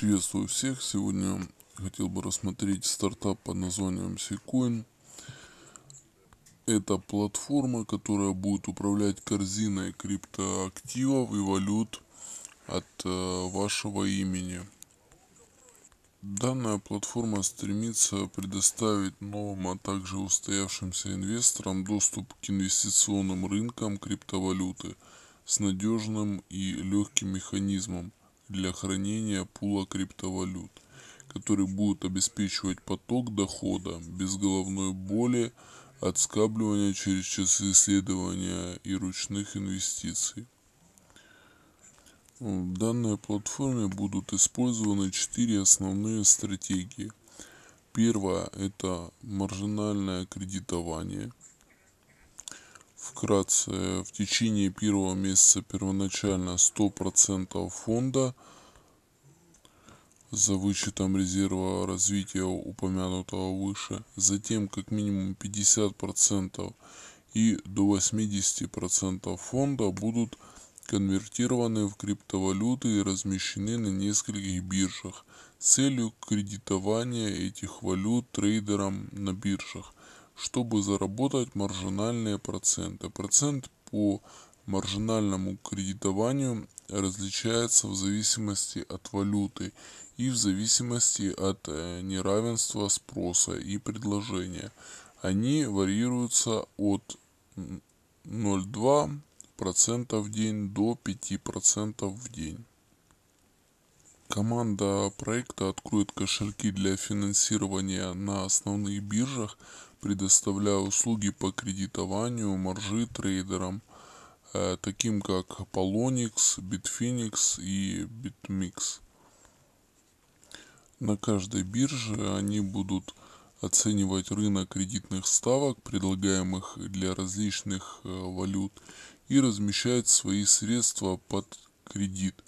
Приветствую всех! Сегодня хотел бы рассмотреть стартап под названием Secoin. Это платформа, которая будет управлять корзиной криптоактивов и валют от э, вашего имени. Данная платформа стремится предоставить новым, а также устоявшимся инвесторам доступ к инвестиционным рынкам криптовалюты с надежным и легким механизмом для хранения пула криптовалют, который будет обеспечивать поток дохода без головной боли от скабливания через часы исследования и ручных инвестиций. В данной платформе будут использованы четыре основные стратегии. Первая – это маржинальное кредитование – вкратце, в течение первого месяца первоначально 100% фонда за вычетом резерва развития упомянутого выше, затем как минимум 50% и до 80% фонда будут конвертированы в криптовалюты и размещены на нескольких биржах с целью кредитования этих валют трейдерам на биржах чтобы заработать маржинальные проценты. Процент по маржинальному кредитованию различается в зависимости от валюты и в зависимости от э, неравенства спроса и предложения. Они варьируются от 0,2% в день до 5% в день. Команда проекта откроет кошельки для финансирования на основных биржах предоставляя услуги по кредитованию маржи трейдерам, э, таким как Polonix, Bitfinex и BitMix. На каждой бирже они будут оценивать рынок кредитных ставок, предлагаемых для различных э, валют, и размещать свои средства под кредит –